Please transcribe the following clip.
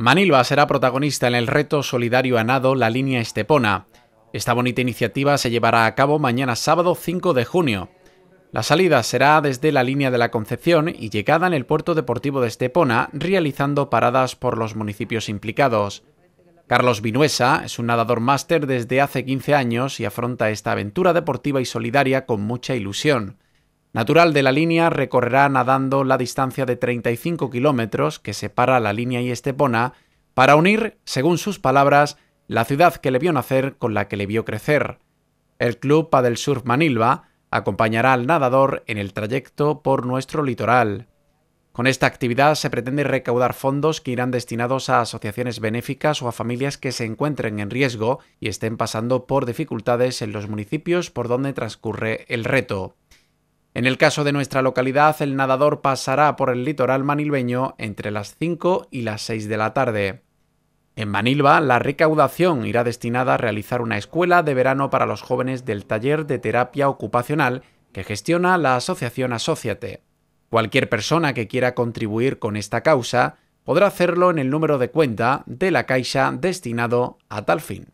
Manilva será protagonista en el reto solidario a nado La Línea Estepona. Esta bonita iniciativa se llevará a cabo mañana sábado 5 de junio. La salida será desde la línea de la Concepción y llegada en el puerto deportivo de Estepona, realizando paradas por los municipios implicados. Carlos Vinuesa es un nadador máster desde hace 15 años y afronta esta aventura deportiva y solidaria con mucha ilusión. Natural de la línea, recorrerá nadando la distancia de 35 kilómetros que separa la línea y Estepona para unir, según sus palabras, la ciudad que le vio nacer con la que le vio crecer. El Club Padel Surf Manilva acompañará al nadador en el trayecto por nuestro litoral. Con esta actividad se pretende recaudar fondos que irán destinados a asociaciones benéficas o a familias que se encuentren en riesgo y estén pasando por dificultades en los municipios por donde transcurre el reto. En el caso de nuestra localidad, el nadador pasará por el litoral manilbeño entre las 5 y las 6 de la tarde. En Manilva, la recaudación irá destinada a realizar una escuela de verano para los jóvenes del taller de terapia ocupacional que gestiona la asociación Asociate. Cualquier persona que quiera contribuir con esta causa podrá hacerlo en el número de cuenta de la Caixa destinado a tal fin.